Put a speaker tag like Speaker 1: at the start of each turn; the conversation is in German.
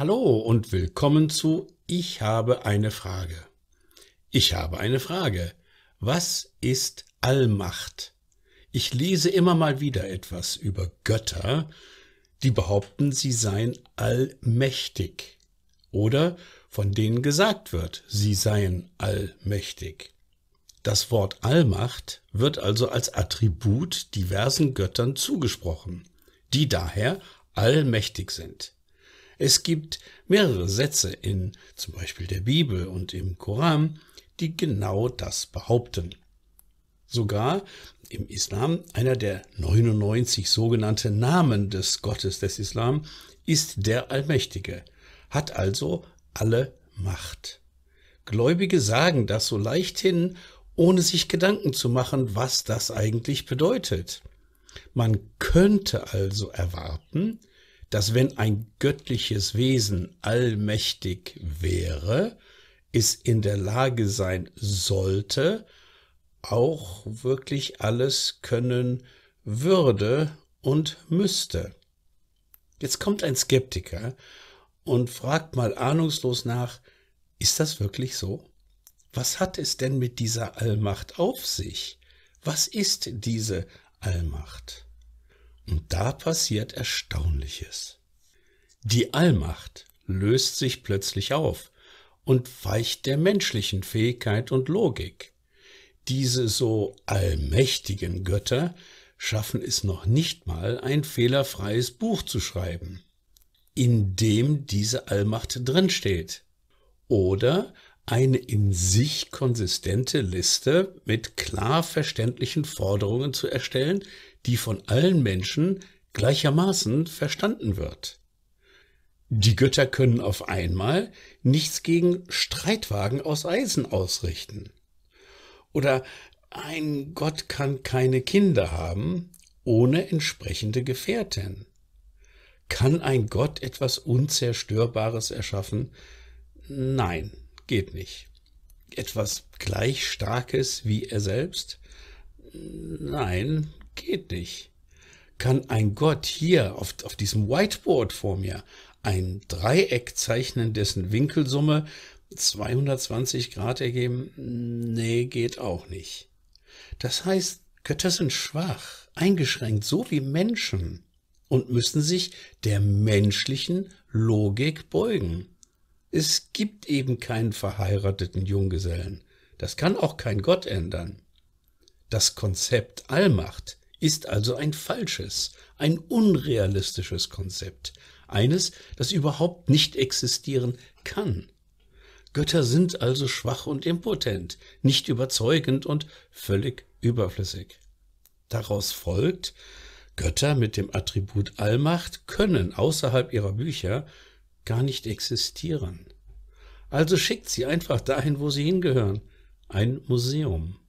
Speaker 1: Hallo und willkommen zu Ich habe eine Frage. Ich habe eine Frage. Was ist Allmacht? Ich lese immer mal wieder etwas über Götter, die behaupten, sie seien allmächtig oder von denen gesagt wird, sie seien allmächtig. Das Wort Allmacht wird also als Attribut diversen Göttern zugesprochen, die daher allmächtig sind. Es gibt mehrere Sätze in zum Beispiel der Bibel und im Koran, die genau das behaupten. Sogar im Islam, einer der 99 sogenannten Namen des Gottes des Islam, ist der Allmächtige, hat also alle Macht. Gläubige sagen das so leichthin, ohne sich Gedanken zu machen, was das eigentlich bedeutet. Man könnte also erwarten, dass wenn ein göttliches Wesen allmächtig wäre, es in der Lage sein sollte, auch wirklich alles können würde und müsste. Jetzt kommt ein Skeptiker und fragt mal ahnungslos nach, ist das wirklich so? Was hat es denn mit dieser Allmacht auf sich? Was ist diese Allmacht? Und da passiert Erstaunliches. Die Allmacht löst sich plötzlich auf und weicht der menschlichen Fähigkeit und Logik. Diese so allmächtigen Götter schaffen es noch nicht mal, ein fehlerfreies Buch zu schreiben, in dem diese Allmacht drinsteht. Oder eine in sich konsistente Liste mit klar verständlichen Forderungen zu erstellen, die von allen Menschen gleichermaßen verstanden wird. Die Götter können auf einmal nichts gegen Streitwagen aus Eisen ausrichten. Oder ein Gott kann keine Kinder haben ohne entsprechende Gefährten. Kann ein Gott etwas Unzerstörbares erschaffen? Nein, geht nicht. Etwas gleich Starkes wie er selbst? Nein, geht nicht. Kann ein Gott hier auf, auf diesem Whiteboard vor mir ein Dreieck zeichnen, dessen Winkelsumme 220 Grad ergeben? Nee, geht auch nicht. Das heißt, Götter sind schwach, eingeschränkt, so wie Menschen und müssen sich der menschlichen Logik beugen. Es gibt eben keinen verheirateten Junggesellen. Das kann auch kein Gott ändern. Das Konzept Allmacht ist also ein falsches, ein unrealistisches Konzept, eines, das überhaupt nicht existieren kann. Götter sind also schwach und impotent, nicht überzeugend und völlig überflüssig. Daraus folgt, Götter mit dem Attribut Allmacht können außerhalb ihrer Bücher gar nicht existieren. Also schickt sie einfach dahin, wo sie hingehören, ein Museum.